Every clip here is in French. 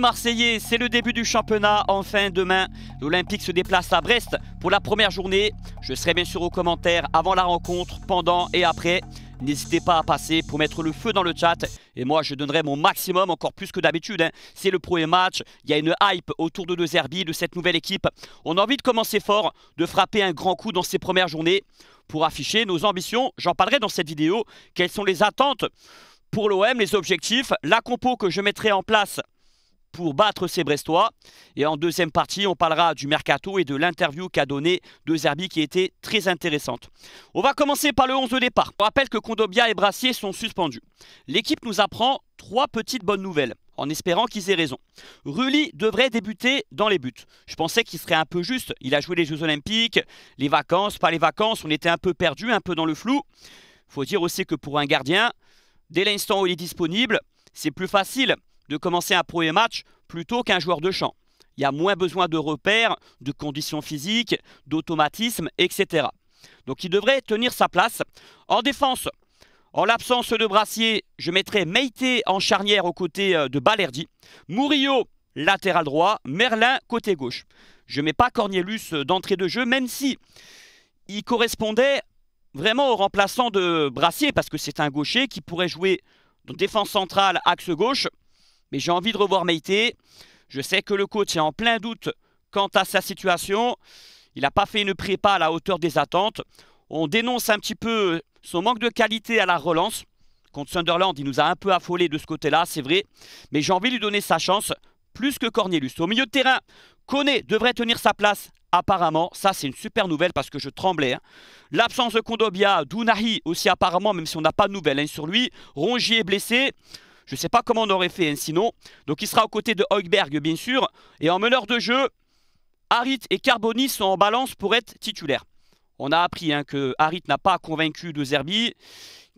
Marseillais, c'est le début du championnat. Enfin, demain, l'Olympique se déplace à Brest pour la première journée. Je serai bien sûr aux commentaires avant la rencontre, pendant et après. N'hésitez pas à passer pour mettre le feu dans le chat. Et moi, je donnerai mon maximum, encore plus que d'habitude. Hein. C'est le premier match. Il y a une hype autour de deux de cette nouvelle équipe. On a envie de commencer fort, de frapper un grand coup dans ces premières journées pour afficher nos ambitions. J'en parlerai dans cette vidéo. Quelles sont les attentes pour l'OM, les objectifs, la compo que je mettrai en place pour battre ces Brestois. Et en deuxième partie, on parlera du mercato et de l'interview qu'a donnée De Zerbi qui était très intéressante. On va commencer par le 11 de départ. On rappelle que Condobia et Brassier sont suspendus. L'équipe nous apprend trois petites bonnes nouvelles en espérant qu'ils aient raison. Rulli devrait débuter dans les buts. Je pensais qu'il serait un peu juste. Il a joué les Jeux Olympiques, les vacances, pas les vacances. On était un peu perdu, un peu dans le flou. Faut dire aussi que pour un gardien, dès l'instant où il est disponible, c'est plus facile de commencer un premier match plutôt qu'un joueur de champ. Il y a moins besoin de repères, de conditions physiques, d'automatisme, etc. Donc il devrait tenir sa place. En défense, en l'absence de Brassier, je mettrai Meite en charnière aux côtés euh, de Balerdi. Murillo, latéral droit. Merlin, côté gauche. Je ne mets pas Cornelius euh, d'entrée de jeu, même si il correspondait vraiment au remplaçant de Brassier, parce que c'est un gaucher qui pourrait jouer dans défense centrale, axe gauche, mais j'ai envie de revoir Meite. Je sais que le coach est en plein doute quant à sa situation. Il n'a pas fait une prépa à la hauteur des attentes. On dénonce un petit peu son manque de qualité à la relance. Contre Sunderland, il nous a un peu affolé de ce côté-là, c'est vrai. Mais j'ai envie de lui donner sa chance, plus que Cornelius. Au milieu de terrain, Kone devrait tenir sa place, apparemment. Ça, c'est une super nouvelle parce que je tremblais. Hein. L'absence de Kondobia, Dunahi aussi apparemment, même si on n'a pas de nouvelles hein, sur lui. Rongier blessé. Je ne sais pas comment on aurait fait hein, sinon. Donc il sera aux côtés de Hoyberg, bien sûr. Et en meneur de jeu, Harit et Carboni sont en balance pour être titulaires. On a appris hein, que Harit n'a pas convaincu de Zerbi,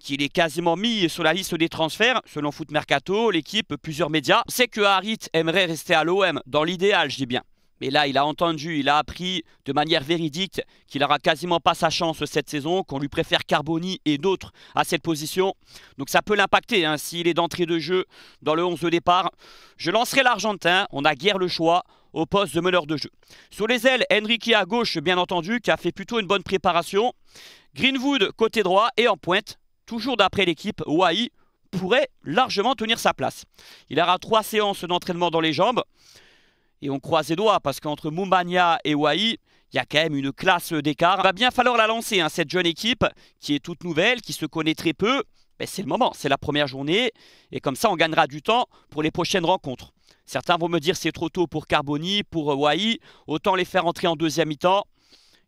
qu'il est quasiment mis sur la liste des transferts, selon Foot Mercato, l'équipe, plusieurs médias. C'est que Harit aimerait rester à l'OM, dans l'idéal, je dis bien. Mais là, il a entendu, il a appris de manière véridique qu'il n'aura quasiment pas sa chance cette saison, qu'on lui préfère Carboni et d'autres à cette position. Donc ça peut l'impacter hein, s'il est d'entrée de jeu dans le 11 de départ. Je lancerai l'Argentin, on a guère le choix au poste de meneur de jeu. Sur les ailes, Enrique à gauche, bien entendu, qui a fait plutôt une bonne préparation. Greenwood côté droit et en pointe, toujours d'après l'équipe, Wai pourrait largement tenir sa place. Il aura trois séances d'entraînement dans les jambes. Et on croise les doigts parce qu'entre Mumbania et Wai, il y a quand même une classe d'écart. Il va bien falloir la lancer, hein, cette jeune équipe qui est toute nouvelle, qui se connaît très peu. Mais c'est le moment, c'est la première journée. Et comme ça, on gagnera du temps pour les prochaines rencontres. Certains vont me dire c'est trop tôt pour Carboni, pour Wai. Autant les faire entrer en deuxième mi-temps.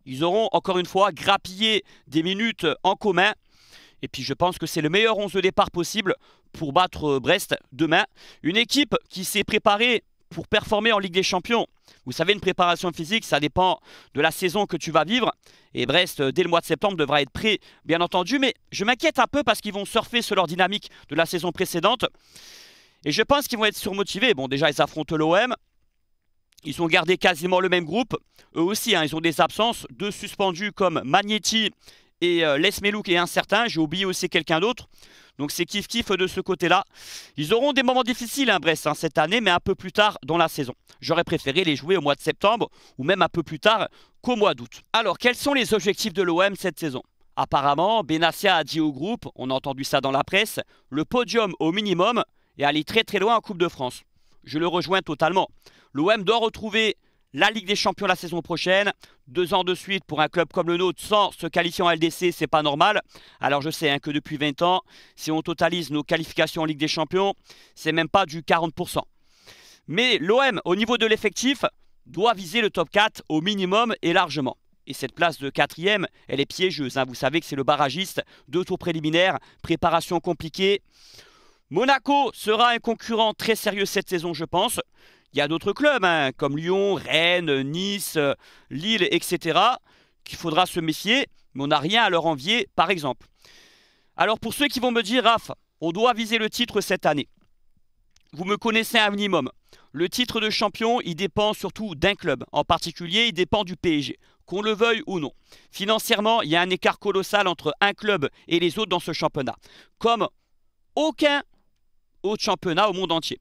Ils auront encore une fois grappillé des minutes en commun. Et puis je pense que c'est le meilleur 11 de départ possible pour battre Brest demain. Une équipe qui s'est préparée pour performer en Ligue des Champions, vous savez, une préparation physique, ça dépend de la saison que tu vas vivre. Et Brest, euh, dès le mois de septembre, devra être prêt, bien entendu. Mais je m'inquiète un peu parce qu'ils vont surfer sur leur dynamique de la saison précédente. Et je pense qu'ils vont être surmotivés. Bon, déjà, ils affrontent l'OM. Ils ont gardé quasiment le même groupe. Eux aussi, hein, ils ont des absences. Deux suspendus comme Magnetti et euh, Les Melouk qui est J'ai oublié aussi quelqu'un d'autre. Donc c'est kiff-kiff de ce côté-là. Ils auront des moments difficiles, à hein, Brest, hein, cette année, mais un peu plus tard dans la saison. J'aurais préféré les jouer au mois de septembre ou même un peu plus tard qu'au mois d'août. Alors, quels sont les objectifs de l'OM cette saison Apparemment, Benassia a dit au groupe, on a entendu ça dans la presse, le podium au minimum et aller très très loin en Coupe de France. Je le rejoins totalement. L'OM doit retrouver la Ligue des Champions la saison prochaine. Deux ans de suite pour un club comme le nôtre sans se qualifier en LDC, c'est pas normal. Alors je sais hein, que depuis 20 ans, si on totalise nos qualifications en Ligue des Champions, c'est même pas du 40%. Mais l'OM, au niveau de l'effectif, doit viser le top 4 au minimum et largement. Et cette place de quatrième, elle est piégeuse. Hein. Vous savez que c'est le barragiste. Deux tours préliminaires, préparation compliquée. Monaco sera un concurrent très sérieux cette saison, je pense. Il y a d'autres clubs, hein, comme Lyon, Rennes, Nice, Lille, etc., qu'il faudra se méfier, mais on n'a rien à leur envier, par exemple. Alors pour ceux qui vont me dire, Raph, on doit viser le titre cette année. Vous me connaissez un minimum. Le titre de champion, il dépend surtout d'un club. En particulier, il dépend du PSG, qu'on le veuille ou non. Financièrement, il y a un écart colossal entre un club et les autres dans ce championnat. Comme aucun autre championnat au monde entier.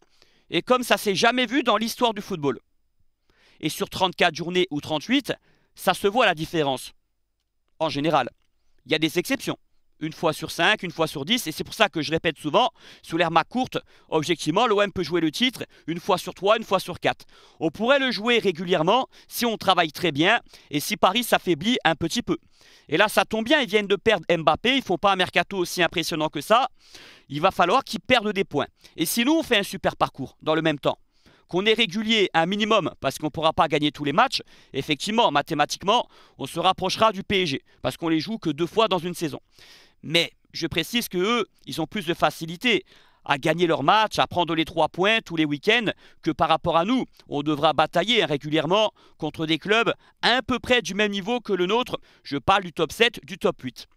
Et comme ça s'est jamais vu dans l'histoire du football. Et sur 34 journées ou 38, ça se voit la différence. En général, il y a des exceptions une fois sur 5, une fois sur 10. Et c'est pour ça que je répète souvent, sous ma courte, objectivement, l'OM peut jouer le titre une fois sur 3, une fois sur 4. On pourrait le jouer régulièrement si on travaille très bien et si Paris s'affaiblit un petit peu. Et là, ça tombe bien, ils viennent de perdre Mbappé, ils ne font pas un mercato aussi impressionnant que ça. Il va falloir qu'ils perdent des points. Et si nous, on fait un super parcours dans le même temps qu'on est régulier un minimum, parce qu'on ne pourra pas gagner tous les matchs, effectivement, mathématiquement, on se rapprochera du PSG, parce qu'on les joue que deux fois dans une saison. Mais je précise que eux, ils ont plus de facilité à gagner leur match, à prendre les trois points tous les week-ends que par rapport à nous. On devra batailler hein, régulièrement contre des clubs à peu près du même niveau que le nôtre. Je parle du top 7, du top 8.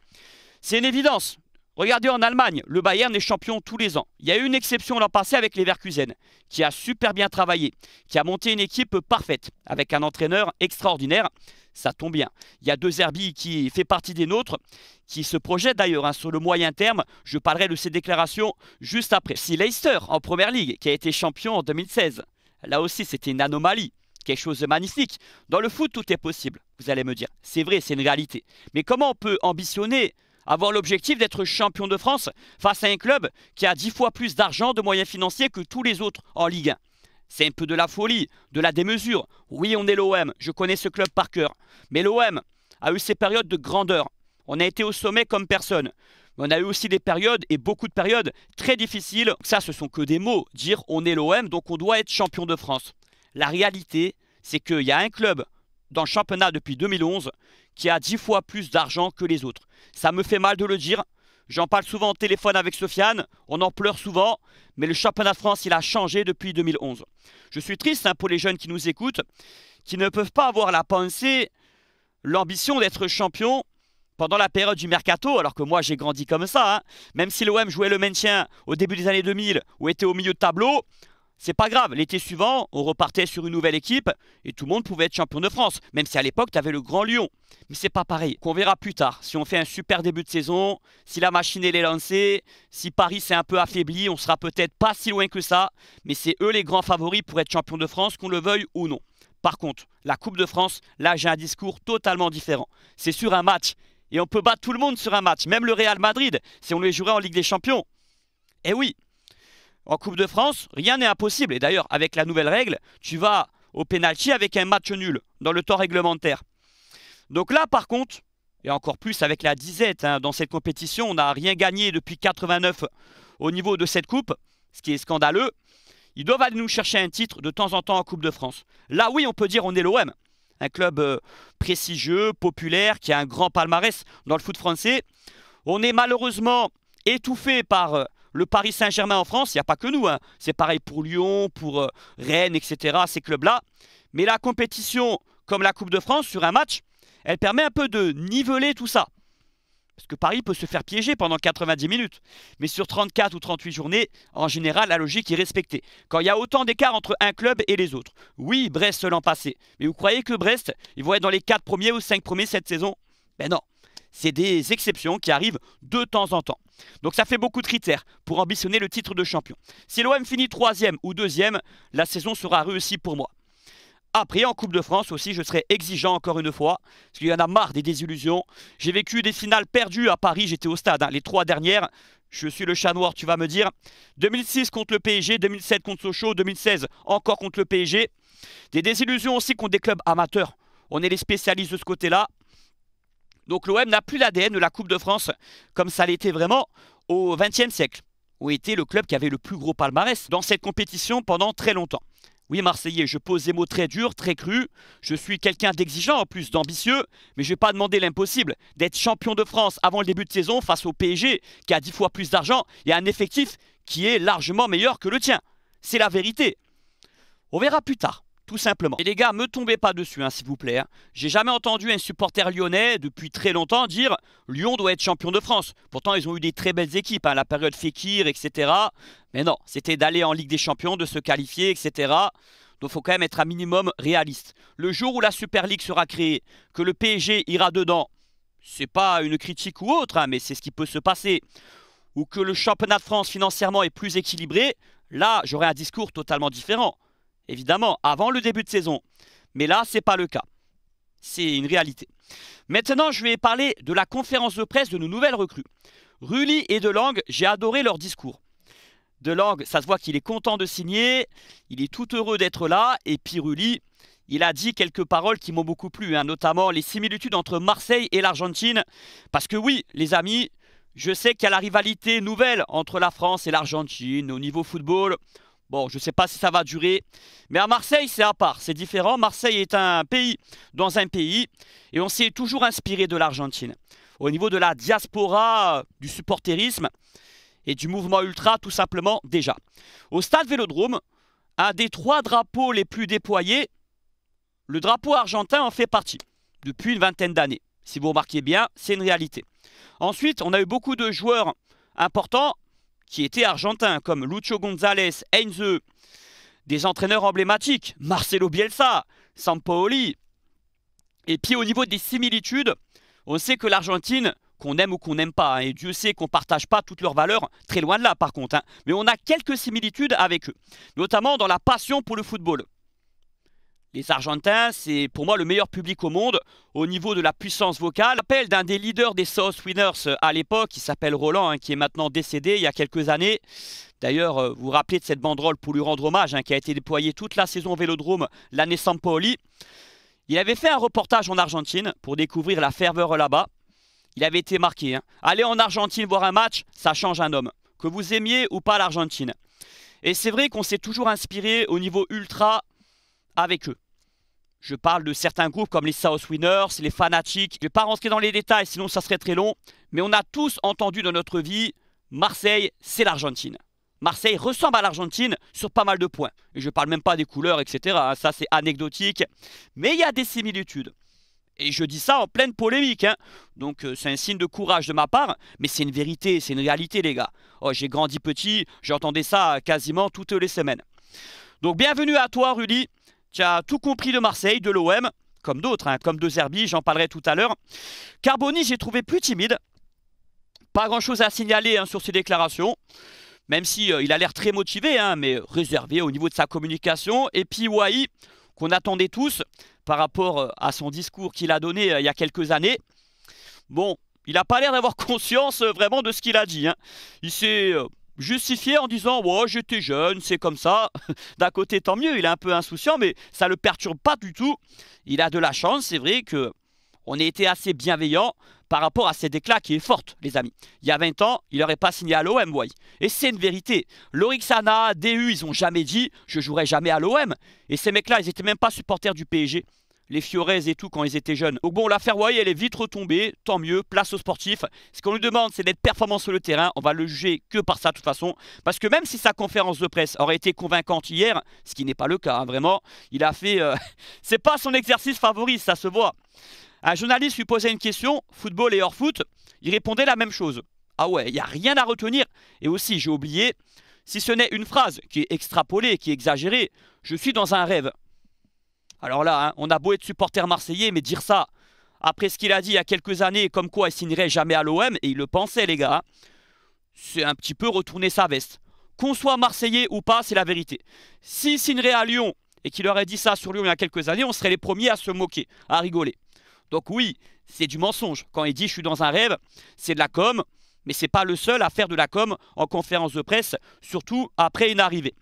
C'est une évidence. Regardez en Allemagne, le Bayern est champion tous les ans. Il y a eu une exception l'an passé avec les Leverkusen, qui a super bien travaillé, qui a monté une équipe parfaite, avec un entraîneur extraordinaire. Ça tombe bien. Il y a deux herbie qui fait partie des nôtres, qui se projette d'ailleurs hein, sur le moyen terme. Je parlerai de ces déclarations juste après. Si Leicester, en Première Ligue, qui a été champion en 2016, là aussi c'était une anomalie quelque chose de magnifique. Dans le foot, tout est possible, vous allez me dire. C'est vrai, c'est une réalité. Mais comment on peut ambitionner avoir l'objectif d'être champion de France face à un club qui a 10 fois plus d'argent de moyens financiers que tous les autres en Ligue 1. C'est un peu de la folie, de la démesure. Oui, on est l'OM, je connais ce club par cœur. Mais l'OM a eu ses périodes de grandeur. On a été au sommet comme personne. Mais on a eu aussi des périodes, et beaucoup de périodes, très difficiles. Ça, ce sont que des mots. Dire on est l'OM, donc on doit être champion de France. La réalité, c'est qu'il y a un club dans le championnat depuis 2011 qui a 10 fois plus d'argent que les autres. Ça me fait mal de le dire. J'en parle souvent au téléphone avec Sofiane, on en pleure souvent, mais le championnat de France, il a changé depuis 2011. Je suis triste hein, pour les jeunes qui nous écoutent, qui ne peuvent pas avoir la pensée, l'ambition d'être champion pendant la période du mercato, alors que moi j'ai grandi comme ça. Hein. Même si l'OM jouait le maintien au début des années 2000 ou était au milieu de tableau, c'est pas grave. L'été suivant, on repartait sur une nouvelle équipe et tout le monde pouvait être champion de France, même si à l'époque, t'avais le Grand Lyon. Mais c'est pas pareil. Qu'on verra plus tard. Si on fait un super début de saison, si la machine elle est lancée, si Paris s'est un peu affaibli, on sera peut-être pas si loin que ça. Mais c'est eux les grands favoris pour être champion de France, qu'on le veuille ou non. Par contre, la Coupe de France, là, j'ai un discours totalement différent. C'est sur un match. Et on peut battre tout le monde sur un match, même le Real Madrid, si on les jouerait en Ligue des Champions. Eh oui, en Coupe de France, rien n'est impossible. Et d'ailleurs, avec la nouvelle règle, tu vas au pénalty avec un match nul dans le temps réglementaire. Donc là, par contre, et encore plus avec la disette hein, dans cette compétition, on n'a rien gagné depuis 89 au niveau de cette coupe, ce qui est scandaleux. Ils doivent aller nous chercher un titre de temps en temps en Coupe de France. Là, oui, on peut dire on est l'OM, un club euh, prestigieux, populaire, qui a un grand palmarès dans le foot français. On est malheureusement étouffé par euh, le Paris Saint-Germain en France, il n'y a pas que nous. Hein. C'est pareil pour Lyon, pour euh, Rennes, etc., ces clubs-là. Mais la compétition, comme la Coupe de France, sur un match, elle permet un peu de niveler tout ça. Parce que Paris peut se faire piéger pendant 90 minutes. Mais sur 34 ou 38 journées, en général, la logique est respectée. Quand il y a autant d'écart entre un club et les autres. Oui, Brest l'an passé. Mais vous croyez que Brest, ils vont être dans les 4 premiers ou 5 premiers cette saison Ben non c'est des exceptions qui arrivent de temps en temps. Donc ça fait beaucoup de critères pour ambitionner le titre de champion. Si l'OM finit troisième ou deuxième, la saison sera réussie pour moi. Après, en Coupe de France aussi, je serai exigeant encore une fois, parce qu'il y en a marre des désillusions. J'ai vécu des finales perdues à Paris, j'étais au stade, hein. les trois dernières. Je suis le chat noir, tu vas me dire. 2006 contre le PSG, 2007 contre Sochaux, 2016 encore contre le PSG. Des désillusions aussi contre des clubs amateurs. On est les spécialistes de ce côté-là. Donc l'OM n'a plus l'ADN de la Coupe de France comme ça l'était vraiment au XXe siècle, où était le club qui avait le plus gros palmarès dans cette compétition pendant très longtemps. Oui, Marseillais, je pose des mots très durs, très crus. Je suis quelqu'un d'exigeant en plus, d'ambitieux, mais je n'ai vais pas demander l'impossible. D'être champion de France avant le début de saison face au PSG, qui a 10 fois plus d'argent et un effectif qui est largement meilleur que le tien. C'est la vérité. On verra plus tard tout simplement. Et les gars, me tombez pas dessus, hein, s'il vous plaît. Hein. J'ai jamais entendu un supporter lyonnais depuis très longtemps dire Lyon doit être champion de France. Pourtant, ils ont eu des très belles équipes, hein, la période Fekir, etc. Mais non, c'était d'aller en Ligue des Champions, de se qualifier, etc. Donc faut quand même être un minimum réaliste. Le jour où la Super League sera créée, que le PSG ira dedans, c'est pas une critique ou autre, mais c'est ce qui peut se passer. Ou que le championnat de France financièrement est plus équilibré, là j'aurai un discours totalement différent évidemment, avant le début de saison. Mais là, ce n'est pas le cas. C'est une réalité. Maintenant, je vais parler de la conférence de presse de nos nouvelles recrues. Rully et Delang, j'ai adoré leur discours. Delang, ça se voit qu'il est content de signer, il est tout heureux d'être là, et puis Rully, il a dit quelques paroles qui m'ont beaucoup plu, hein, notamment les similitudes entre Marseille et l'Argentine. Parce que oui, les amis, je sais qu'il y a la rivalité nouvelle entre la France et l'Argentine au niveau football. Bon, je ne sais pas si ça va durer, mais à Marseille, c'est à part, c'est différent. Marseille est un pays dans un pays, et on s'est toujours inspiré de l'Argentine. Au niveau de la diaspora, euh, du supporterisme et du mouvement ultra, tout simplement, déjà. Au stade Vélodrome, un des trois drapeaux les plus déployés, le drapeau argentin en fait partie, depuis une vingtaine d'années. Si vous remarquez bien, c'est une réalité. Ensuite, on a eu beaucoup de joueurs importants qui étaient argentins, comme Lucho González, Enzo, des entraîneurs emblématiques, Marcelo Bielsa, Sampaoli. Et puis au niveau des similitudes, on sait que l'Argentine, qu'on aime ou qu'on n'aime pas, hein, et Dieu sait qu'on ne partage pas toutes leurs valeurs, très loin de là par contre, hein, mais on a quelques similitudes avec eux, notamment dans la passion pour le football. Les Argentins, c'est pour moi le meilleur public au monde au niveau de la puissance vocale. L'appel d'un des leaders des South Winners euh, à l'époque, qui s'appelle Roland, hein, qui est maintenant décédé il y a quelques années. D'ailleurs, euh, vous vous rappelez de cette banderole pour lui rendre hommage, hein, qui a été déployée toute la saison au Vélodrome l'année Sanpaoli. Il avait fait un reportage en Argentine pour découvrir la ferveur là-bas. Il avait été marqué. Hein. Aller en Argentine voir un match, ça change un homme. Que vous aimiez ou pas l'Argentine. Et c'est vrai qu'on s'est toujours inspiré au niveau ultra avec eux. Je parle de certains groupes comme les South Winners, les Fanatiques. Je ne vais pas rentrer dans les détails, sinon ça serait très long. Mais on a tous entendu dans notre vie, Marseille, c'est l'Argentine. Marseille ressemble à l'Argentine sur pas mal de points. Et je ne parle même pas des couleurs, etc. Hein, ça, c'est anecdotique. Mais il y a des similitudes. Et je dis ça en pleine polémique. Hein. Donc euh, c'est un signe de courage de ma part, mais c'est une vérité, c'est une réalité les gars. Oh, j'ai grandi petit, j'entendais ça quasiment toutes les semaines. Donc bienvenue à toi Rudy, a tout compris de Marseille, de l'OM, comme d'autres, hein, comme de Zerbi, j'en parlerai tout à l'heure. Carboni, j'ai trouvé plus timide. Pas grand-chose à signaler hein, sur ses déclarations, même si euh, il a l'air très motivé, hein, mais réservé au niveau de sa communication. Et puis Wai, qu'on attendait tous par rapport euh, à son discours qu'il a donné euh, il y a quelques années. Bon, il n'a pas l'air d'avoir conscience vraiment de ce qu'il a dit. Il s'est justifier en disant ouais j'étais jeune, c'est comme ça. D'un côté tant mieux, il est un peu insouciant, mais ça le perturbe pas du tout. Il a de la chance, c'est vrai que on a été assez bienveillant par rapport à ces éclat qui est forte, les amis. Il y a 20 ans, il n'aurait pas signé à l'OM, voyez. Et c'est une vérité. Lorixana, DU, ils ont jamais dit je jouerai jamais à l'OM. Et ces mecs-là, ils n'étaient même pas supporters du PSG les Fiorez et tout quand ils étaient jeunes. au bon, la fairway, elle est vite retombée, tant mieux, place aux sportifs. Ce qu'on lui demande, c'est d'être performant sur le terrain. On va le juger que par ça, de toute façon. Parce que même si sa conférence de presse aurait été convaincante hier, ce qui n'est pas le cas, hein, vraiment, il a fait. Euh, c'est pas son exercice favori, ça se voit. Un journaliste lui posait une question, football et hors foot, il répondait la même chose. Ah ouais, il n'y a rien à retenir. Et aussi, j'ai oublié, si ce n'est une phrase qui est extrapolée, qui est exagérée, je suis dans un rêve. Alors là, hein, on a beau être supporter marseillais, mais dire ça, après ce qu'il a dit il y a quelques années, comme quoi il signerait jamais à l'OM, et il le pensait les gars, hein, c'est un petit peu retourner sa veste. Qu'on soit marseillais ou pas, c'est la vérité. S'il signerait à Lyon, et qu'il aurait dit ça sur Lyon il y a quelques années, on serait les premiers à se moquer, à rigoler. Donc oui, c'est du mensonge. Quand il dit je suis dans un rêve, c'est de la com, mais c'est pas le seul à faire de la com en conférence de presse, surtout après une arrivée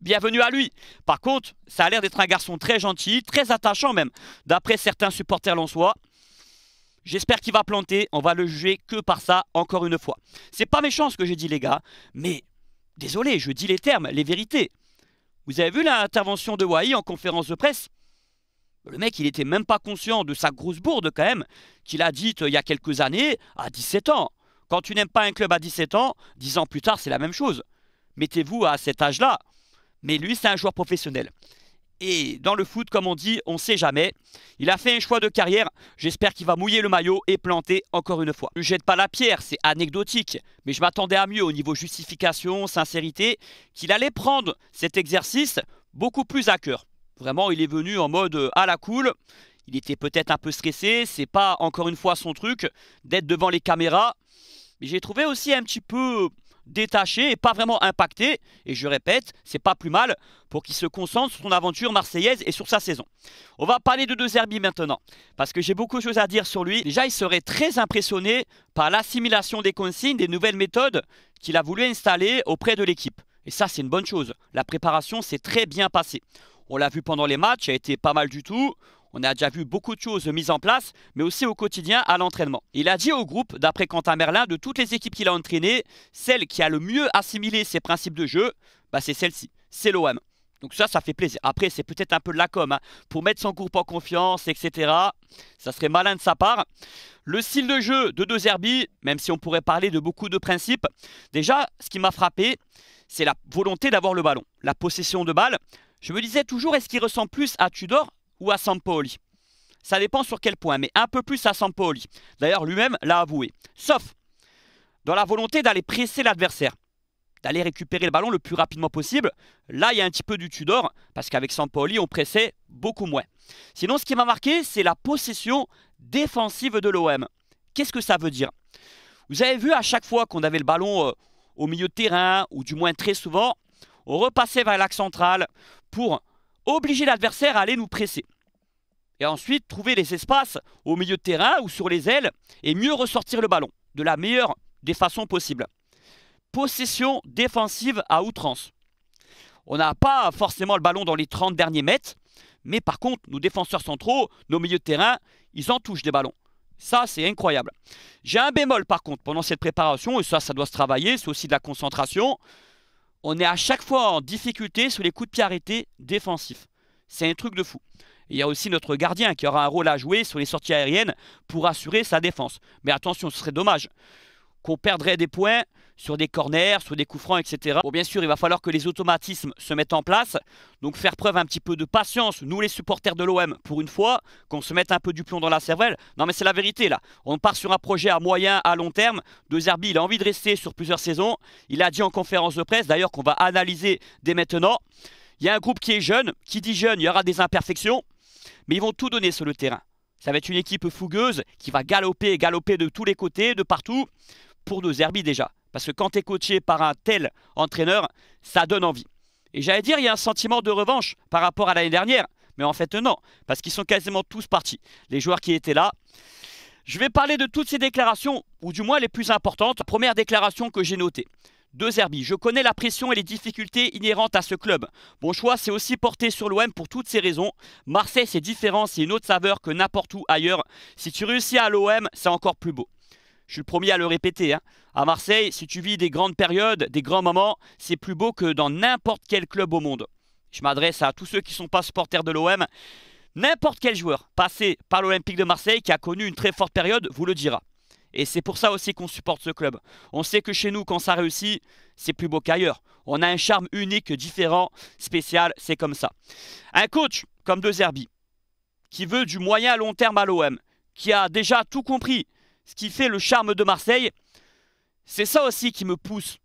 bienvenue à lui. Par contre, ça a l'air d'être un garçon très gentil, très attachant même, d'après certains supporters soi. J'espère qu'il va planter, on va le juger que par ça, encore une fois. C'est pas méchant ce que j'ai dit les gars, mais désolé, je dis les termes, les vérités. Vous avez vu l'intervention de Wai en conférence de presse le mec, il était même pas conscient de sa grosse bourde quand même, qu'il a dite euh, il y a quelques années, à 17 ans. Quand tu n'aimes pas un club à 17 ans, 10 ans plus tard, c'est la même chose. Mettez-vous à cet âge-là, mais lui, c'est un joueur professionnel. Et dans le foot, comme on dit, on ne sait jamais. Il a fait un choix de carrière. J'espère qu'il va mouiller le maillot et planter encore une fois. Ne jette pas la pierre, c'est anecdotique. Mais je m'attendais à mieux au niveau justification, sincérité, qu'il allait prendre cet exercice beaucoup plus à cœur. Vraiment, il est venu en mode euh, à la cool. Il était peut-être un peu stressé. C'est pas encore une fois son truc d'être devant les caméras. Mais j'ai trouvé aussi un petit peu détaché et pas vraiment impacté. Et je répète, c'est pas plus mal pour qu'il se concentre sur son aventure marseillaise et sur sa saison. On va parler de De Zerbi maintenant, parce que j'ai beaucoup de choses à dire sur lui. Déjà, il serait très impressionné par l'assimilation des consignes, des nouvelles méthodes qu'il a voulu installer auprès de l'équipe. Et ça, c'est une bonne chose. La préparation s'est très bien passée. On l'a vu pendant les matchs, a été pas mal du tout. On a déjà vu beaucoup de choses mises en place, mais aussi au quotidien à l'entraînement. Il a dit au groupe, d'après Quentin Merlin, de toutes les équipes qu'il a entraînées, celle qui a le mieux assimilé ses principes de jeu, bah c'est celle-ci, c'est l'OM. Donc ça, ça fait plaisir. Après, c'est peut-être un peu de la com. Hein. Pour mettre son groupe en confiance, etc., ça serait malin de sa part. Le style de jeu de Deux même si on pourrait parler de beaucoup de principes, déjà, ce qui m'a frappé, c'est la volonté d'avoir le ballon, la possession de balle. Je me disais toujours, est-ce qu'il ressemble plus à Tudor ou à Sampoli. Ça dépend sur quel point, mais un peu plus à Sampoli. D'ailleurs, lui-même l'a avoué. Sauf dans la volonté d'aller presser l'adversaire, d'aller récupérer le ballon le plus rapidement possible. Là, il y a un petit peu du Tudor, parce qu'avec Sampoli, on pressait beaucoup moins. Sinon, ce qui m'a marqué, c'est la possession défensive de l'OM. Qu'est-ce que ça veut dire Vous avez vu à chaque fois qu'on avait le ballon euh, au milieu de terrain, ou du moins très souvent, on repassait vers l'axe central pour obliger l'adversaire à aller nous presser. Et ensuite, trouver les espaces au milieu de terrain ou sur les ailes et mieux ressortir le ballon, de la meilleure des façons possibles. Possession défensive à outrance. On n'a pas forcément le ballon dans les 30 derniers mètres, mais par contre, nos défenseurs centraux, nos milieux de terrain, ils en touchent des ballons. Ça, c'est incroyable. J'ai un bémol par contre pendant cette préparation, et ça, ça doit se travailler, c'est aussi de la concentration on est à chaque fois en difficulté sur les coups de pied arrêtés défensifs. C'est un truc de fou. il y a aussi notre gardien qui aura un rôle à jouer sur les sorties aériennes pour assurer sa défense. Mais attention, ce serait dommage qu'on perdrait des points sur des corners, sur des coups francs, etc. Bon, bien sûr, il va falloir que les automatismes se mettent en place. Donc faire preuve un petit peu de patience, nous les supporters de l'OM, pour une fois, qu'on se mette un peu du plomb dans la cervelle. Non mais c'est la vérité là. On part sur un projet à moyen, à long terme. De Zerbi, il a envie de rester sur plusieurs saisons. Il a dit en conférence de presse, d'ailleurs, qu'on va analyser dès maintenant. Il y a un groupe qui est jeune. Qui dit jeune, il y aura des imperfections. Mais ils vont tout donner sur le terrain. Ça va être une équipe fougueuse qui va galoper et galoper de tous les côtés, de partout, pour De Zerbi déjà. Parce que quand tu es coaché par un tel entraîneur, ça donne envie. Et j'allais dire, il y a un sentiment de revanche par rapport à l'année dernière. Mais en fait, non, parce qu'ils sont quasiment tous partis. Les joueurs qui étaient là. Je vais parler de toutes ces déclarations, ou du moins les plus importantes. première déclaration que j'ai notée. De Zerbi, je connais la pression et les difficultés inhérentes à ce club. Mon choix c'est aussi porté sur l'OM pour toutes ces raisons. Marseille, c'est différent, c'est une autre saveur que n'importe où ailleurs. Si tu réussis à l'OM, c'est encore plus beau. Je suis le premier à le répéter. Hein. À Marseille, si tu vis des grandes périodes, des grands moments, c'est plus beau que dans n'importe quel club au monde. Je m'adresse à tous ceux qui ne sont pas supporters de l'OM. N'importe quel joueur passé par l'Olympique de Marseille qui a connu une très forte période vous le dira. Et c'est pour ça aussi qu'on supporte ce club. On sait que chez nous, quand ça réussit, c'est plus beau qu'ailleurs. On a un charme unique, différent, spécial, c'est comme ça. Un coach comme De Zerbi, qui veut du moyen à long terme à l'OM, qui a déjà tout compris, ce qui fait le charme de Marseille. C'est ça aussi qui me pousse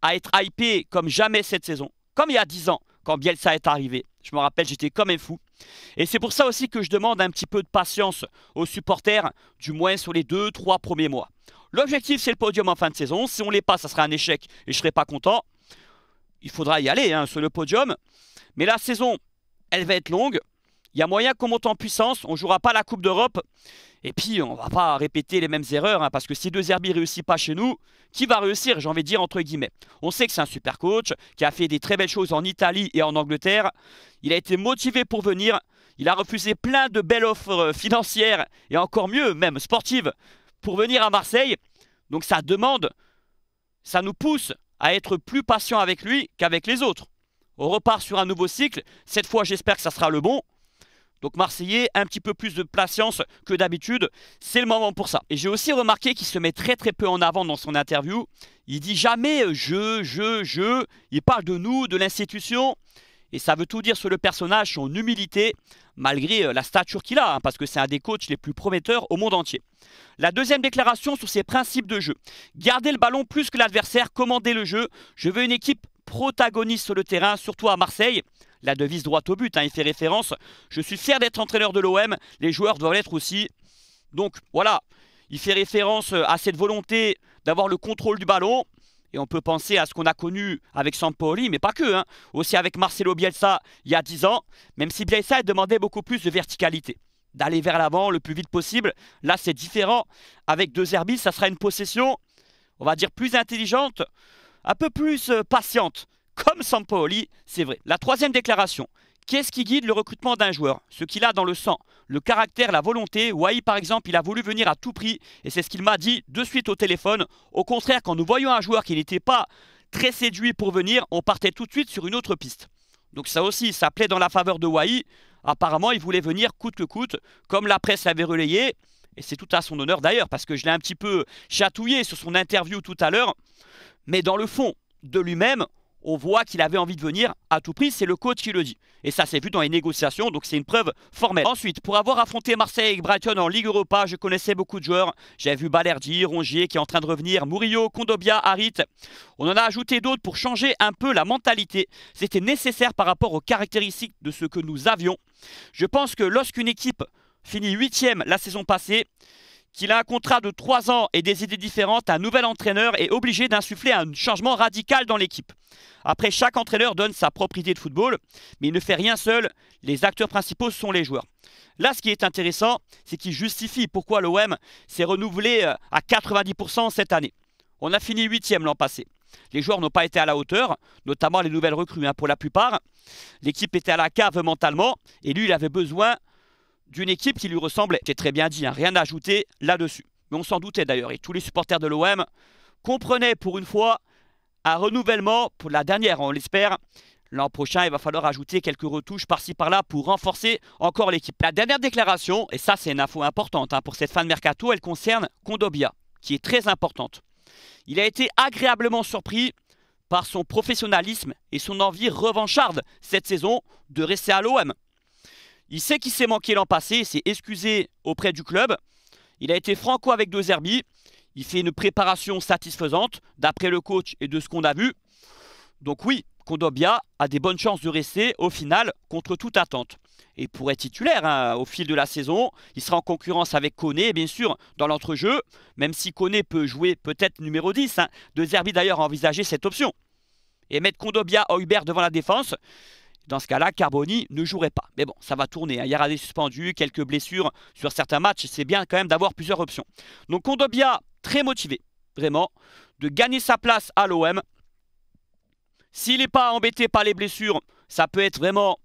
à être hypé comme jamais cette saison. Comme il y a dix ans, quand Bielsa est arrivé. Je me rappelle, j'étais comme un fou. Et c'est pour ça aussi que je demande un petit peu de patience aux supporters, du moins sur les deux, trois premiers mois. L'objectif, c'est le podium en fin de saison. Si on ne l'est pas, ça sera un échec et je ne serai pas content. Il faudra y aller hein, sur le podium. Mais la saison, elle va être longue. Il y a moyen qu'on monte en puissance. On ne jouera pas la Coupe d'Europe. Et puis, on ne va pas répéter les mêmes erreurs, hein, parce que si deux Zerbi ne réussit pas chez nous, qui va réussir, j'ai envie de dire entre guillemets On sait que c'est un super coach, qui a fait des très belles choses en Italie et en Angleterre. Il a été motivé pour venir. Il a refusé plein de belles offres euh, financières, et encore mieux, même sportives, pour venir à Marseille. Donc ça demande, ça nous pousse à être plus patient avec lui qu'avec les autres. On repart sur un nouveau cycle. Cette fois, j'espère que ça sera le bon. Donc Marseillais, un petit peu plus de patience que d'habitude, c'est le moment pour ça. Et j'ai aussi remarqué qu'il se met très très peu en avant dans son interview. Il dit jamais je, je, je. Il parle de nous, de l'institution. Et ça veut tout dire sur le personnage, son humilité, malgré euh, la stature qu'il a, hein, parce que c'est un des coachs les plus prometteurs au monde entier. La deuxième déclaration sur ses principes de jeu. Garder le ballon plus que l'adversaire, commander le jeu. Je veux une équipe protagoniste sur le terrain, surtout à Marseille la devise droite au but. Hein, il fait référence. Je suis fier d'être entraîneur de l'OM. Les joueurs doivent l'être aussi. Donc voilà, il fait référence euh, à cette volonté d'avoir le contrôle du ballon. Et on peut penser à ce qu'on a connu avec Sampoli, mais pas que. Hein. Aussi avec Marcelo Bielsa il y a 10 ans, même si Bielsa demandait beaucoup plus de verticalité. D'aller vers l'avant le plus vite possible. Là, c'est différent. Avec deux Zerbi ça sera une possession, on va dire, plus intelligente, un peu plus euh, patiente comme Sampaoli, c'est vrai. La troisième déclaration. Qu'est-ce qui guide le recrutement d'un joueur Ce qu'il a dans le sang, le caractère, la volonté. Wai, par exemple, il a voulu venir à tout prix et c'est ce qu'il m'a dit de suite au téléphone. Au contraire, quand nous voyons un joueur qui n'était pas très séduit pour venir, on partait tout de suite sur une autre piste. Donc ça aussi, ça plaît dans la faveur de Wai. Apparemment, il voulait venir coûte que coûte, comme la presse l'avait relayé. Et c'est tout à son honneur d'ailleurs, parce que je l'ai un petit peu chatouillé sur son interview tout à l'heure. Mais dans le fond de lui-même, on voit qu'il avait envie de venir à tout prix, c'est le coach qui le dit. Et ça s'est vu dans les négociations, donc c'est une preuve formelle. Ensuite, pour avoir affronté Marseille et Brighton en Ligue Europa, je connaissais beaucoup de joueurs. J'avais vu Balerdi, Rongier qui est en train de revenir, Murillo, Condobia, Harit. On en a ajouté d'autres pour changer un peu la mentalité. C'était nécessaire par rapport aux caractéristiques de ce que nous avions. Je pense que lorsqu'une équipe finit huitième la saison passée, qu'il a un contrat de 3 ans et des idées différentes, un nouvel entraîneur est obligé d'insuffler un changement radical dans l'équipe. Après, chaque entraîneur donne sa propre idée de football, mais il ne fait rien seul. Les acteurs principaux sont les joueurs. Là, ce qui est intéressant, c'est qu'il justifie pourquoi l'OM s'est renouvelé euh, à 90% cette année. On a fini 8e l'an passé. Les joueurs n'ont pas été à la hauteur, notamment les nouvelles recrues hein, pour la plupart. L'équipe était à la cave mentalement et lui, il avait besoin d'une équipe qui lui ressemblait. C'est très bien dit, hein. rien à ajouter là-dessus. Mais on s'en doutait d'ailleurs, et tous les supporters de l'OM comprenaient pour une fois un renouvellement pour la dernière, on l'espère. L'an prochain, il va falloir ajouter quelques retouches par-ci par-là pour renforcer encore l'équipe. La dernière déclaration, et ça c'est une info importante hein, pour cette fin de mercato, elle concerne Kondobia, qui est très importante. Il a été agréablement surpris par son professionnalisme et son envie revancharde cette saison de rester à l'OM. Il sait qu'il s'est manqué l'an passé, il s'est excusé auprès du club. Il a été franco avec deux Zerbi. Il fait une préparation satisfaisante, d'après le coach et de ce qu'on a vu. Donc oui, Kondobia a des bonnes chances de rester au final contre toute attente. Et pour être titulaire hein, au fil de la saison, il sera en concurrence avec Koné, bien sûr, dans l'entrejeu, même si Koné peut jouer peut-être numéro 10. Hein. De Zerbi d'ailleurs a envisagé cette option. Et mettre Kondobia à Hubert devant la défense, dans ce cas-là, Carboni ne jouerait pas. Mais bon, ça va tourner. Hein. aura des suspendus, quelques blessures sur certains matchs. C'est bien quand même d'avoir plusieurs options. Donc Condobia, très motivé, vraiment, de gagner sa place à l'OM. S'il n'est pas embêté par les blessures, ça peut être vraiment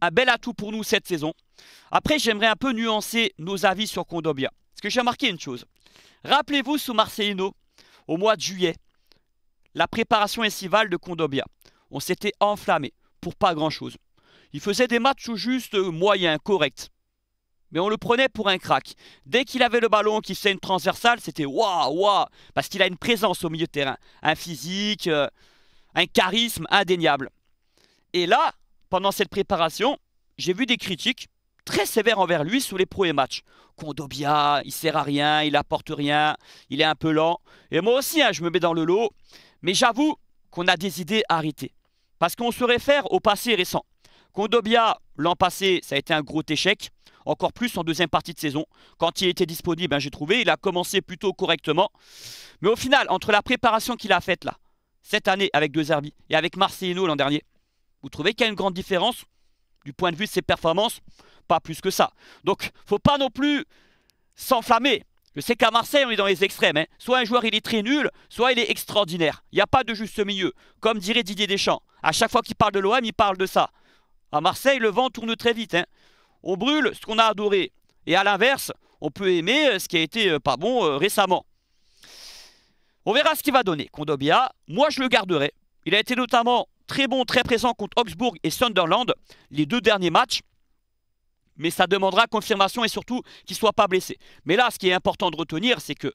un bel atout pour nous cette saison. Après, j'aimerais un peu nuancer nos avis sur Condobia. Parce que j'ai remarqué une chose. Rappelez-vous sous Marcelino, au mois de juillet, la préparation estivale de Condobia. On s'était enflammé pour pas grand-chose. Il faisait des matchs juste euh, moyens, corrects. Mais on le prenait pour un crack. Dès qu'il avait le ballon, qu'il faisait une transversale, c'était waouh, waouh, parce qu'il a une présence au milieu de terrain, un physique, euh, un charisme indéniable. Et là, pendant cette préparation, j'ai vu des critiques très sévères envers lui sous les pro et matchs. Kondobia, il sert à rien, il apporte rien, il est un peu lent. Et moi aussi, hein, je me mets dans le lot. Mais j'avoue qu'on a des idées arrêter. Parce qu'on se réfère au passé récent. Kondobia, l'an passé, ça a été un gros échec, encore plus en deuxième partie de saison. Quand il était disponible, hein, j'ai trouvé, il a commencé plutôt correctement. Mais au final, entre la préparation qu'il a faite là, cette année avec deux et avec Marcelino l'an dernier, vous trouvez qu'il y a une grande différence du point de vue de ses performances Pas plus que ça. Donc, faut pas non plus s'enflammer je sais qu'à Marseille, on est dans les extrêmes. Hein. Soit un joueur il est très nul, soit il est extraordinaire. Il n'y a pas de juste milieu. Comme dirait Didier Deschamps. À chaque fois qu'il parle de l'OM, il parle de ça. À Marseille, le vent tourne très vite. Hein. On brûle ce qu'on a adoré. Et à l'inverse, on peut aimer euh, ce qui a été euh, pas bon euh, récemment. On verra ce qu'il va donner, Kondobia. Moi, je le garderai. Il a été notamment très bon, très présent contre Augsbourg et Sunderland, les deux derniers matchs mais ça demandera confirmation et surtout qu'il ne soit pas blessé. Mais là, ce qui est important de retenir, c'est que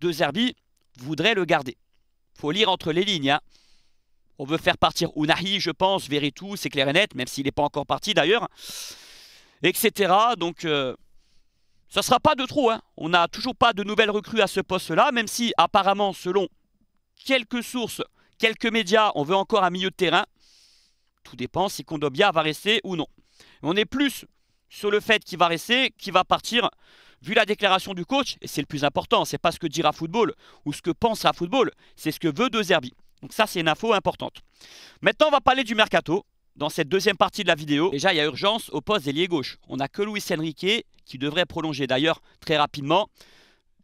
De Zerbi voudrait le garder. faut lire entre les lignes. Hein. On veut faire partir Unahi, je pense, Veretout, c'est clair et net, même s'il n'est pas encore parti d'ailleurs, etc. Donc, euh, ça ne sera pas de trop. Hein. On n'a toujours pas de nouvelles recrues à ce poste-là, même si apparemment, selon quelques sources, quelques médias, on veut encore un milieu de terrain. Tout dépend si Kondobia va rester ou non. On est plus sur le fait qu'il va rester, qu'il va partir, vu la déclaration du coach, et c'est le plus important, c'est pas ce que dira Football ou ce que pense à Football, c'est ce que veut De Zerbi. Donc ça, c'est une info importante. Maintenant, on va parler du mercato. Dans cette deuxième partie de la vidéo, déjà, il y a urgence au poste d'ailier gauche. On n'a que Luis Enrique qui devrait prolonger d'ailleurs très rapidement.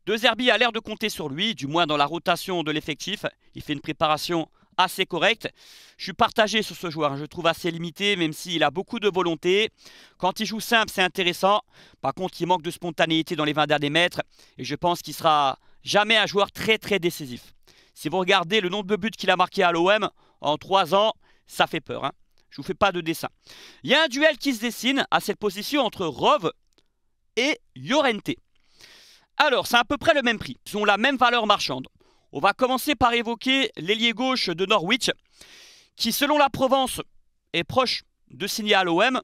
De Zerbi a l'air de compter sur lui, du moins dans la rotation de l'effectif. Il fait une préparation assez correct. Je suis partagé sur ce joueur, hein. je trouve assez limité, même s'il a beaucoup de volonté. Quand il joue simple, c'est intéressant. Par contre, il manque de spontanéité dans les 20 derniers mètres. Et je pense qu'il sera jamais un joueur très très décisif. Si vous regardez le nombre de buts qu'il a marqué à l'OM en 3 ans, ça fait peur. je hein. Je vous fais pas de dessin. Il y a un duel qui se dessine à cette position entre Rove et Llorente. Alors, c'est à peu près le même prix. Ils ont la même valeur marchande. On va commencer par évoquer l'ailier gauche de Norwich, qui selon la Provence est proche de signer à l'OM.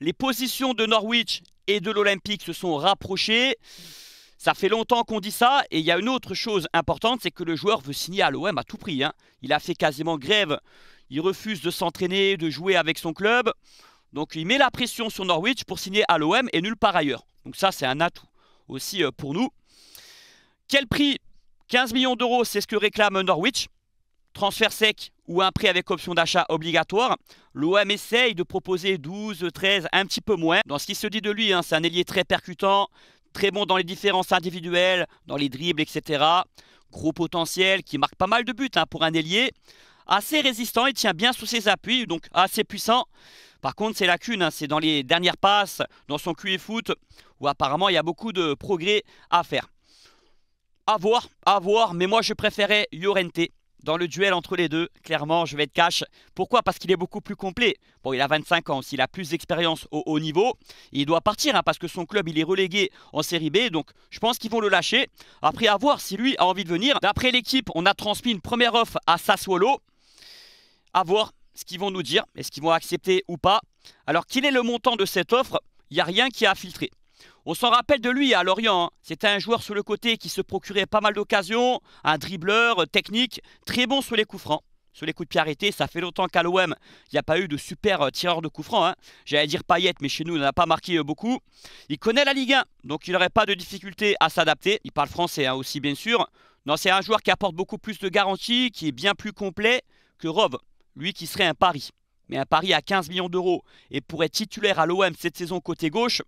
Les positions de Norwich et de l'Olympique se sont rapprochées. Ça fait longtemps qu'on dit ça, et il y a une autre chose importante, c'est que le joueur veut signer à l'OM à tout prix. Hein. Il a fait quasiment grève, il refuse de s'entraîner, de jouer avec son club. Donc il met la pression sur Norwich pour signer à l'OM et nulle part ailleurs. Donc ça c'est un atout aussi euh, pour nous. Quel prix 15 millions d'euros, c'est ce que réclame Norwich. Transfert sec ou un prix avec option d'achat obligatoire. L'OM essaye de proposer 12, 13, un petit peu moins. Dans ce qui se dit de lui, hein, c'est un ailier très percutant, très bon dans les différences individuelles, dans les dribbles, etc. Gros potentiel qui marque pas mal de buts hein, pour un ailier. Assez résistant, il tient bien sous ses appuis, donc assez puissant. Par contre, c'est lacunes, hein, c'est dans les dernières passes, dans son QE foot, où apparemment il y a beaucoup de progrès à faire. A voir, à voir, mais moi je préférais Llorente dans le duel entre les deux. Clairement, je vais être cash. Pourquoi Parce qu'il est beaucoup plus complet. Bon, il a 25 ans, il a plus d'expérience au haut niveau, il doit partir hein, parce que son club, il est relégué en série B. Donc, je pense qu'ils vont le lâcher. Après, à voir si lui a envie de venir. D'après l'équipe, on a transmis une première offre à Sassuolo. À voir ce qu'ils vont nous dire, est-ce qu'ils vont accepter ou pas. Alors, quel est le montant de cette offre Il n'y a rien qui a filtré. On s'en rappelle de lui à Lorient. Hein. C'était un joueur sur le côté qui se procurait pas mal d'occasions, un dribbleur euh, technique, très bon sur les coups francs. Sur les coups de pied arrêtés, ça fait longtemps qu'à l'OM, il n'y a pas eu de super euh, tireur de coups francs. Hein. J'allais dire paillette, mais chez nous, il n'en a pas marqué euh, beaucoup. Il connaît la Ligue 1, donc il n'aurait pas de difficulté à s'adapter. Il parle français hein, aussi, bien sûr. Non, c'est un joueur qui apporte beaucoup plus de garanties, qui est bien plus complet que Rove, lui qui serait un pari. Mais un pari à 15 millions d'euros et pourrait être titulaire à l'OM cette saison côté gauche,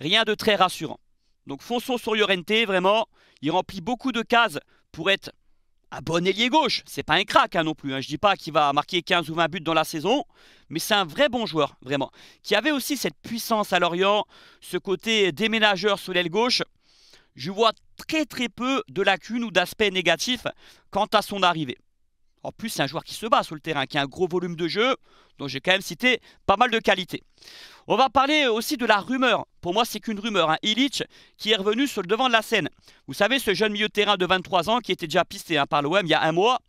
rien de très rassurant. Donc fonçons sur Llorente, vraiment, il remplit beaucoup de cases pour être un bon ailier gauche. C'est pas un crack hein, non plus. Hein. Je dis pas qu'il va marquer 15 ou 20 buts dans la saison, mais c'est un vrai bon joueur, vraiment. Qui avait aussi cette puissance à Lorient, ce côté déménageur sous l'aile gauche. Je vois très très peu de lacunes ou d'aspects négatifs quant à son arrivée. En plus, c'est un joueur qui se bat sur le terrain, qui a un gros volume de jeu, dont j'ai quand même cité pas mal de qualités. On va parler aussi de la rumeur. Pour moi, c'est qu'une rumeur. Hein. Illich qui est revenu sur le devant de la scène. Vous savez, ce jeune milieu de terrain de 23 ans qui était déjà pisté hein, par l'OM il y a un mois.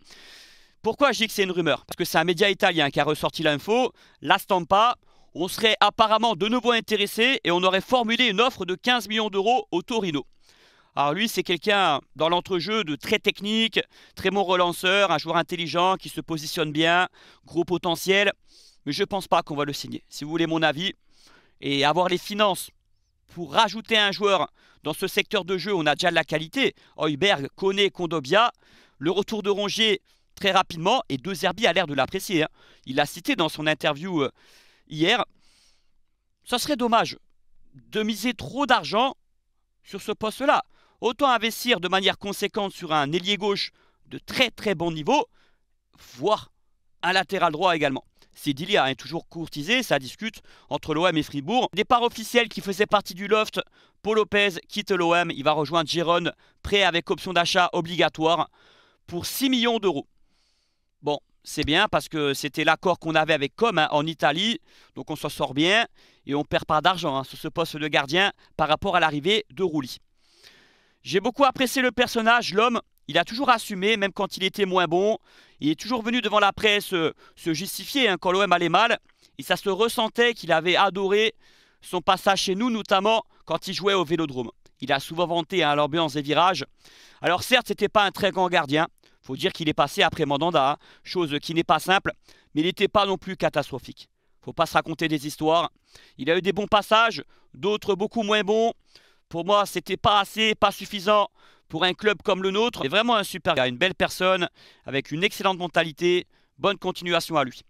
Pourquoi je dis que c'est une rumeur Parce que c'est un média italien qui a ressorti l'info, la Stampa. On serait apparemment de nouveau intéressé et on aurait formulé une offre de 15 millions d'euros au Torino. Alors lui, c'est quelqu'un dans l'entrejeu de très technique, très bon relanceur, un joueur intelligent qui se positionne bien, gros potentiel. Mais je ne pense pas qu'on va le signer. Si vous voulez mon avis, et avoir les finances pour rajouter un joueur dans ce secteur de jeu, on a déjà de la qualité. Heuberg connaît Kondobia. Le retour de Rongier très rapidement, et De Zerbi a l'air de l'apprécier. Hein. Il l'a cité dans son interview euh, hier. Ça serait dommage de miser trop d'argent sur ce poste-là. Autant investir de manière conséquente sur un ailier gauche de très très bon niveau, voire un latéral droit également. Sidilia est toujours courtisé, ça discute entre l'OM et Fribourg. Départ officiel qui faisait partie du loft, Paul Lopez quitte l'OM, il va rejoindre Giron, prêt avec option d'achat obligatoire pour 6 millions d'euros. Bon, c'est bien parce que c'était l'accord qu'on avait avec Com hein, en Italie, donc on s'en sort bien et on perd pas d'argent hein, sur ce poste de gardien par rapport à l'arrivée de Roulis. J'ai beaucoup apprécié le personnage, l'homme, il a toujours assumé, même quand il était moins bon. Il est toujours venu devant la presse euh, se justifier hein, quand l'OM allait mal. Et ça se ressentait qu'il avait adoré son passage chez nous, notamment quand il jouait au Vélodrome. Il a souvent vanté à hein, l'ambiance des virages. Alors certes, n'était pas un très grand gardien. faut dire qu'il est passé après Mandanda, hein, chose qui n'est pas simple, mais il n'était pas non plus catastrophique. faut pas se raconter des histoires. Il a eu des bons passages, d'autres beaucoup moins bons. Pour moi, c'était pas assez, pas suffisant pour un club comme le nôtre. C'est vraiment un super gars, une belle personne, avec une excellente mentalité. Bonne continuation à lui.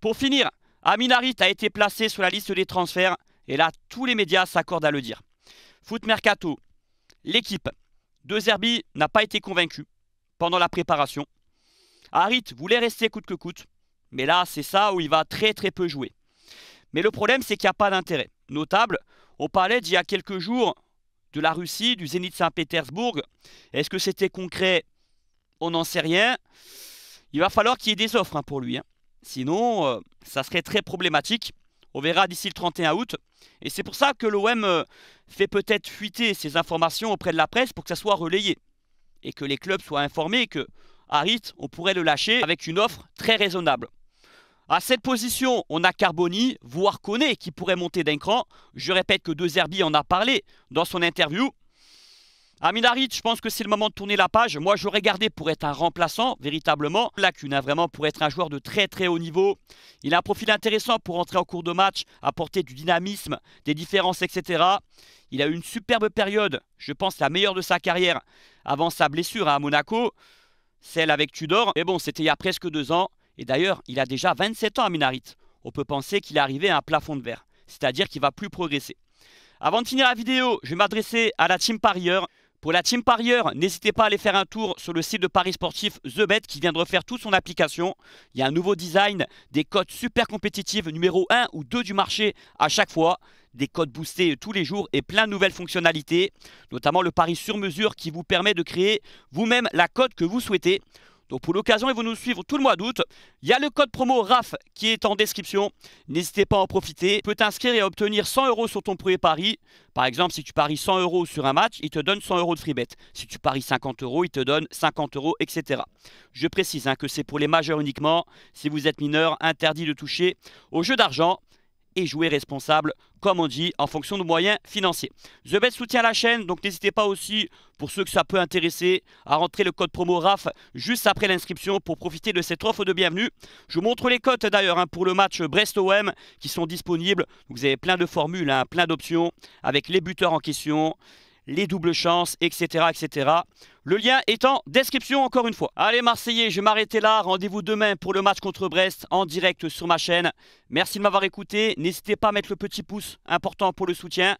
Pour finir, Harit a été placé sur la liste des transferts. Et là, tous les médias s'accordent à le dire. Foot Mercato, l'équipe de Zerbi n'a pas été convaincue pendant la préparation. Harit voulait rester coûte que coûte, mais là, c'est ça où il va très très peu jouer. Mais le problème, c'est qu'il n'y a pas d'intérêt. Notable, on parlait d'il y a quelques jours de la Russie, du Zénith Saint-Pétersbourg. Est-ce que c'était concret On n'en sait rien. Il va falloir qu'il y ait des offres hein, pour lui. Hein. Sinon, euh, ça serait très problématique. On verra d'ici le 31 août. Et c'est pour ça que l'OM euh, fait peut-être fuiter ces informations auprès de la presse pour que ça soit relayé. Et que les clubs soient informés que Harit, on pourrait le lâcher avec une offre très raisonnable. À cette position, on a Carboni, voire Koné, qui pourrait monter d'un cran. Je répète que De Zerbi en a parlé dans son interview. Aminarit, je pense que c'est le moment de tourner la page. Moi, j'aurais gardé pour être un remplaçant, véritablement. Lacuna, hein, vraiment, pour être un joueur de très très haut niveau. Il a un profil intéressant pour entrer en cours de match, apporter du dynamisme, des différences, etc. Il a eu une superbe période, je pense la meilleure de sa carrière, avant sa blessure à Monaco, celle avec Tudor. Mais bon, c'était il y a presque deux ans. Et d'ailleurs, il a déjà 27 ans à Minarit. On peut penser qu'il est arrivé à un plafond de verre, c'est-à-dire qu'il va plus progresser. Avant de finir la vidéo, je vais m'adresser à la team parieur. Pour la team parieur, n'hésitez pas à aller faire un tour sur le site de Paris Sportif TheBet qui vient de refaire toute son application. Il y a un nouveau design, des codes super compétitives numéro 1 ou 2 du marché à chaque fois, des codes boostés tous les jours et plein de nouvelles fonctionnalités, notamment le pari sur mesure qui vous permet de créer vous-même la cote que vous souhaitez. Donc pour l'occasion, ils vont nous suivre tout le mois d'août. Il y a le code promo RAF qui est en description. N'hésitez pas à en profiter. Tu peux t'inscrire et obtenir 100 euros sur ton premier pari. Par exemple, si tu paries 100 euros sur un match, il te donne 100 euros de free bet. Si tu paries 50 euros, il te donne 50 euros, etc. Je précise hein, que c'est pour les majeurs uniquement. Si vous êtes mineur, interdit de toucher au jeu d'argent et jouer responsable, comme on dit, en fonction de moyens financiers. The soutien soutient la chaîne, donc n'hésitez pas aussi, pour ceux que ça peut intéresser, à rentrer le code promo RAF juste après l'inscription pour profiter de cette offre de bienvenue. Je vous montre les cotes d'ailleurs hein, pour le match Brest-OM qui sont disponibles. Vous avez plein de formules, hein, plein d'options avec les buteurs en question, les doubles chances, etc., etc. Le lien est en description encore une fois. Allez Marseillais, je vais m'arrêter là. Rendez-vous demain pour le match contre Brest en direct sur ma chaîne. Merci de m'avoir écouté. N'hésitez pas à mettre le petit pouce, important pour le soutien.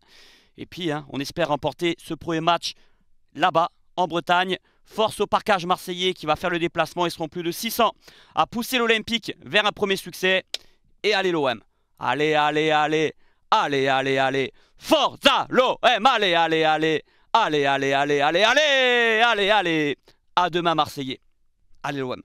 Et puis, hein, on espère remporter ce premier match là-bas, en Bretagne. Force au parcage marseillais qui va faire le déplacement. Ils seront plus de 600 à pousser l'Olympique vers un premier succès. Et allez l'OM. Allez, allez, allez. Allez, allez, allez. Forza l'OM. Allez, allez, allez. Allez, allez, allez, allez, allez. Allez, allez. À demain, Marseillais. Allez, l'OM.